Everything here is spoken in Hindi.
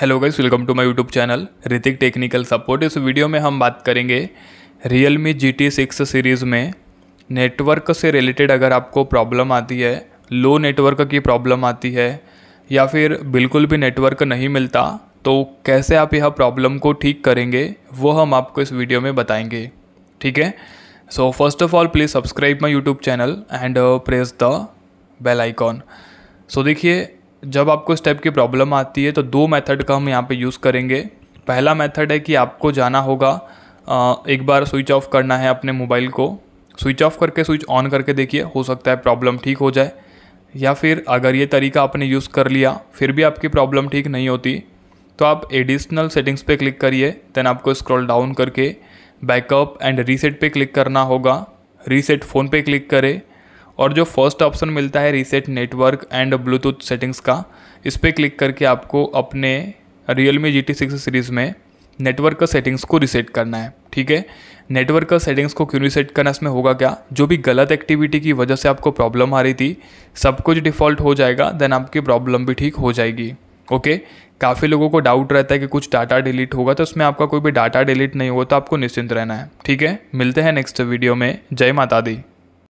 hello guys welcome to my YouTube channel Ritik technical support इस वीडियो में हम बात करेंगे Realme G T six series में नेटवर्क से रिलेटेड अगर आपको प्रॉब्लम आती है लो नेटवर्क की प्रॉब्लम आती है या फिर बिल्कुल भी नेटवर्क नहीं मिलता तो कैसे आप यह प्रॉब्लम को ठीक करेंगे वो हम आपको इस वीडियो में बताएंगे ठीक है so first of all please subscribe my YouTube channel and press the bell icon so देखिए जब आपको इस टाइप की प्रॉब्लम आती है तो दो मेथड का हम यहाँ पे यूज़ करेंगे पहला मेथड है कि आपको जाना होगा एक बार स्विच ऑफ करना है अपने मोबाइल को स्विच ऑफ करके स्विच ऑन करके देखिए हो सकता है प्रॉब्लम ठीक हो जाए या फिर अगर ये तरीका आपने यूज़ कर लिया फिर भी आपकी प्रॉब्लम ठीक नहीं होती तो आप एडिशनल सेटिंग्स पे क्लिक करिए देन आपको स्क्रॉल डाउन करके बैकअप एंड रीसेट पे क्लिक करना होगा रीसेट फ़ोन पे क्लिक करें और जो फर्स्ट ऑप्शन मिलता है reset network and Bluetooth settings का इस पर क्लिक करके आपको अपने Realme G T six series में नेटवर्क का सेटिंग्स को रिसेट करना है ठीक है नेटवर्क का सेटिंग्स को क्यों रिसेट करना इसमें होगा क्या जो भी गलत एक्टिविटी की वजह से आपको प्रॉब्लम आ रही थी सब कुछ डिफ़ॉल्ट हो जाएगा देन आपकी प्रॉब्लम भी ठीक हो जाएगी ओके काफ़ी लोगों को डाउट रहता है कि कुछ डाटा डिलीट होगा तो उसमें आपका कोई भी डाटा डिलीट नहीं होगा तो आपको निश्चिंत रहना है ठीक है मिलते हैं नेक्स्ट वीडियो में जय माता दी